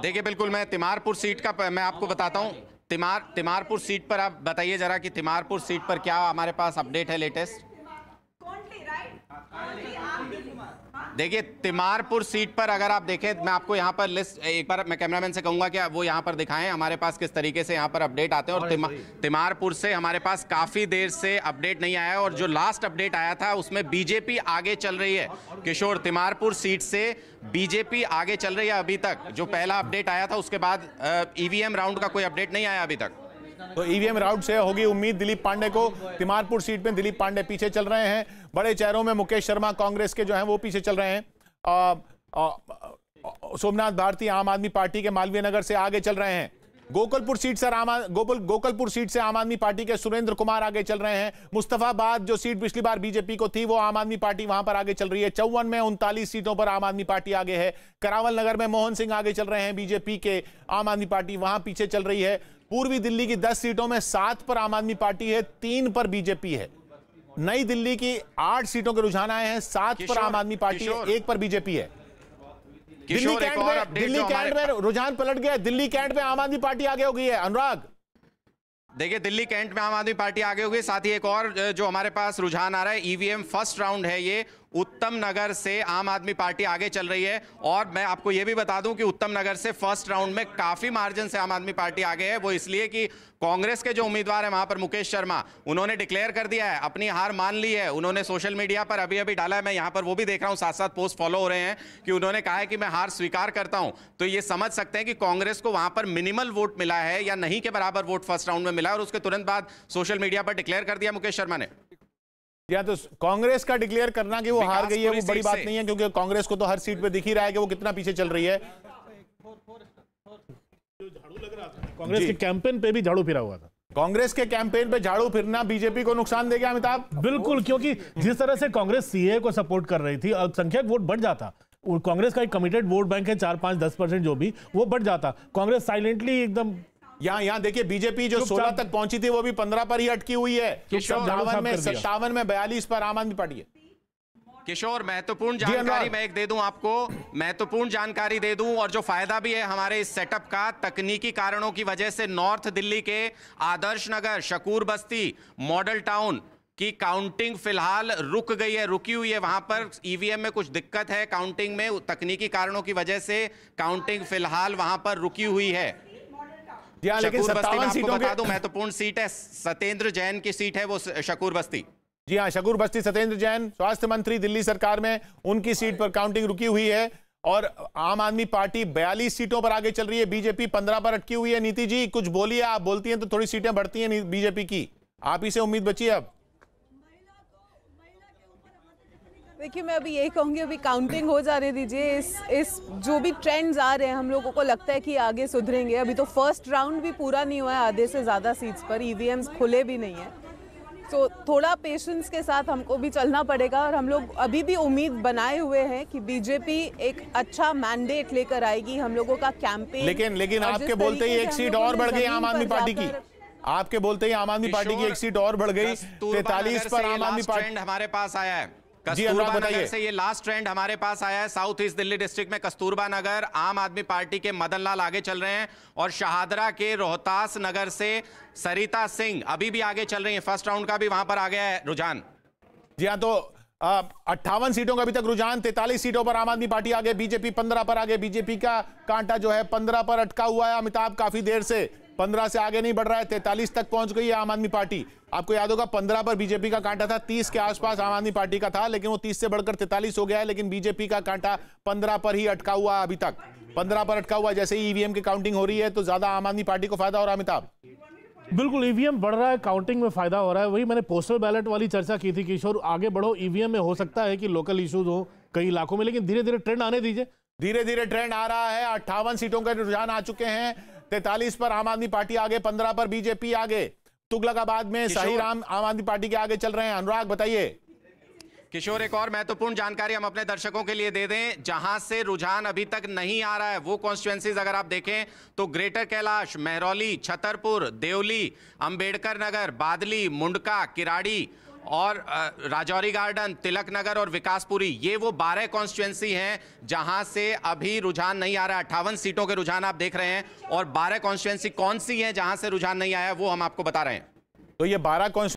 देखिए बिल्कुल मैं तिमारपुर सीट का मैं आपको बताता हूँ तिमार तिमारपुर सीट पर आप बताइए जरा कि तिमारपुर सीट पर क्या हमारे पास अपडेट है लेटेस्ट देखिए तिमारपुर सीट पर अगर आप देखें मैं आपको यहाँ पर लिस्ट एक बार मैं कैमरामैन से कहूंगा कि वो यहाँ पर दिखाएं हमारे पास किस तरीके से यहाँ पर अपडेट आते हैं और तिमा, तिमारपुर से हमारे पास काफ़ी देर से अपडेट नहीं आया और जो लास्ट अपडेट आया था उसमें बीजेपी आगे चल रही है किशोर तिमारपुर सीट से बीजेपी आगे चल रही है अभी तक जो पहला अपडेट आया था उसके बाद ईवीएम राउंड e का कोई अपडेट नहीं आया अभी तक तो ईवीएम e राउट से होगी उम्मीद दिलीप पांडे को तिमारपुर सीट में दिलीप पांडे पीछे चल रहे हैं बड़े चेहरों में मुकेश शर्मा कांग्रेस के जो हैं वो पीछे चल रहे हैं सोमनाथ भारती आम आदमी पार्टी के मालवीय नगर से आगे चल रहे हैं गोकुलपुर सीट से आम गोकुल गोकुलपुर सीट से आम आदमी पार्टी के सुरेंद्र कुमार आगे चल रहे हैं मुस्तफाबाद जो सीट पिछली बार बीजेपी को थी वो आम आदमी पार्टी वहां पर आगे चल रही है चौवन में उनतालीस सीटों पर आम आदमी पार्टी आगे है करावल नगर में मोहन सिंह आगे चल रहे हैं बीजेपी के आम आदमी पार्टी वहां पीछे चल रही है पूर्वी दिल्ली की दस सीटों में सात पर आम आदमी पार्टी है तीन पर बीजेपी है नई दिल्ली की आठ सीटों के रुझान आए हैं सात पर आम आदमी पार्टी है एक पर बीजेपी है दिल्ली कैंट में दिल्ली कैंट में रुझान पलट गया दिल्ली कैंट में आम आदमी पार्टी आगे हो गई है अनुराग देखिए दिल्ली कैंट में आम आदमी पार्टी आगे होगी साथ ही एक और जो हमारे पास रुझान आ रहा है ईवीएम फर्स्ट राउंड है ये उत्तम नगर से आम आदमी पार्टी आगे चल रही है और मैं आपको यह भी बता दूं कि उत्तम नगर से फर्स्ट राउंड में काफी मार्जिन से आम आदमी पार्टी आगे है वो इसलिए कि कांग्रेस के जो उम्मीदवार है वहां पर मुकेश शर्मा उन्होंने डिक्लेयर कर दिया है अपनी हार मान ली है उन्होंने सोशल मीडिया पर अभी अभी डाला है मैं यहां पर वो भी देख रहा हूं साथ साथ पोस्ट फॉलो हो रहे हैं कि उन्होंने कहा है कि मैं हार स्वीकार करता हूं तो ये समझ सकते हैं कि कांग्रेस को वहां पर मिनिमल वोट मिला है या नहीं के बराबर वोट फर्स्ट राउंड में मिला और उसके तुरंत बाद सोशल मीडिया पर डिक्लेयर कर दिया मुकेश शर्मा ने या तो कांग्रेस का डिक्लेयर करना कि वो हार गई है वो बड़ी बात नहीं है क्योंकि कांग्रेस को तो हर सीट पे दिख ही रहा है कि वो कितना पीछे चल रही है कांग्रेस के कैंपेन पे भी झाड़ू फिरा हुआ था कांग्रेस के कैंपेन पे झाड़ू फिरना बीजेपी को नुकसान देगा अमिताभ बिल्कुल क्योंकि जिस तरह से कांग्रेस सीए को सपोर्ट कर रही थी अल्पसंख्यक वोट बढ़ जाता कांग्रेस का एक कमिटेड वोट बैंक है चार पांच दस परसेंट जो भी वो बढ़ जाता कांग्रेस साइलेंटली एकदम यहाँ यहाँ देखिए बीजेपी जो 16 तक पहुंची थी वो भी 15 पर ही अटकी हुई है सत्तावन में सत्तावन में बयालीस पर आम आदमी पार्टी है किशोर महत्वपूर्ण जानकारी मैं एक दे दूं आपको महत्वपूर्ण जानकारी दे दूं और जो फायदा भी है हमारे इस सेटअप का तकनीकी कारणों की वजह से नॉर्थ दिल्ली के आदर्श नगर शकूर बस्ती मॉडल टाउन की काउंटिंग फिलहाल रुक गई है रुकी हुई है वहां पर ईवीएम e में कुछ दिक्कत है काउंटिंग में तकनीकी कारणों की वजह से काउंटिंग फिलहाल वहां पर रुकी हुई है लेकिन सत्तावन सीटों महत्वपूर्ण सीट है सत्येंद्र जैन की सीट है वो शकूर बस्ती जी हाँ शकूर बस्ती सत्येंद्र जैन स्वास्थ्य मंत्री दिल्ली सरकार में उनकी सीट पर काउंटिंग रुकी हुई है और आम आदमी पार्टी 42 सीटों पर आगे चल रही है बीजेपी 15 पर अटकी हुई है नीति जी कुछ बोलिए आप बोलती हैं तो थोड़ी सीटें बढ़ती हैं बीजेपी की आप ही से उम्मीद बची है अब देखिए मैं अभी यही कहूँगी अभी काउंटिंग हो रही दीजिए इस इस जो भी ट्रेंड्स आ रहे हैं हम लोगों को लगता है कि आगे सुधरेंगे अभी तो फर्स्ट राउंड भी पूरा नहीं हुआ है आधे से ज़्यादा सीट्स पर ई e खुले भी नहीं हैं तो थोड़ा पेशेंस के साथ हमको भी चलना पड़ेगा और हम लोग अभी भी उम्मीद बनाए हुए हैं कि बीजेपी एक अच्छा मैंडेट लेकर आएगी हम लोगों का कैंपेन लेकिन लेकिन आपके बोलते ही एक सीट और बढ़ गई आम आदमी पार्टी की आपके बोलते ही आम आदमी पार्टी की एक सीट और बढ़ गई तैतालीस पर आम आदमी पार्टी हमारे पास आया है कस्तूरबा नगर से ये लास्ट ट्रेंड हमारे पास आया है साउथ ईस्ट दिल्ली डिस्ट्रिक्ट में कस्तूरबा नगर आम आदमी पार्टी के मदन लाल आगे चल रहे हैं और शहादरा के रोहतास नगर से सरिता सिंह अभी भी आगे चल रही है फर्स्ट राउंड का भी वहां पर आ गया है रुझान जी हाँ तो अट्ठावन सीटों का अभी तक रुझान तैतालीस सीटों पर आम आदमी पार्टी आगे बीजेपी पंद्रह पर आगे बीजेपी का कांटा जो है पंद्रह पर अटका हुआ है अमिताभ काफी देर से पंद्रह से आगे नहीं बढ़ रहा है तैतालीस तक पहुंच गई है आम आदमी पार्टी आपको याद होगा पंद्रह पर बीजेपी का कांटा था तीस के आसपास आम आदमी पार्टी का था लेकिन वो तीस से बढ़कर तैतालीस हो गया है लेकिन बीजेपी का कांटा पंद्रह पर ही अटका हुआ अभी तक पंद्रह पर अटका हुआ जैसे ही ईवीएम e की काउंटिंग हो रही है तो ज्यादा आम आदमी पार्टी को फायदा हो रहा है अमिताभ बिल्कुल ईवीएम e बढ़ रहा है काउंटिंग में फायदा हो रहा है वही मैंने पोस्टल बैलेट वाली चर्चा की थी किशोर आगे बढ़ो ईवीएम e में हो सकता है कि लोकल इश्यूज हो कई इलाकों में लेकिन धीरे धीरे ट्रेंड आने दीजिए धीरे धीरे ट्रेंड आ रहा है अट्ठावन सीटों के रुझान आ चुके हैं तैतालीस पर आम आदमी पार्टी आगे पंद्रह पर बीजेपी आगे तुगलकाबाद में शाही राम आम आदमी पार्टी के आगे चल रहे हैं अनुराग बताइए किशोर एक और महत्वपूर्ण जानकारी हम अपने दर्शकों के लिए दे दें जहां से रुझान अभी तक नहीं आ रहा है वो कॉन्स्टिट्युएंसीज अगर आप देखें तो ग्रेटर कैलाश मेहरौली छतरपुर देवली अंबेडकर नगर बादली मुंडका किराड़ी और राजौरी गार्डन तिलक नगर और विकासपुरी ये वो बारह कॉन्स्टिट्युएंसी हैं जहां से अभी रुझान नहीं आ रहा है अट्ठावन सीटों के रुझान आप देख रहे हैं और बारह कॉन्स्टिट्युएंसी कौन सी हैं जहां से रुझान नहीं आया वो हम आपको बता रहे हैं तो ये बारह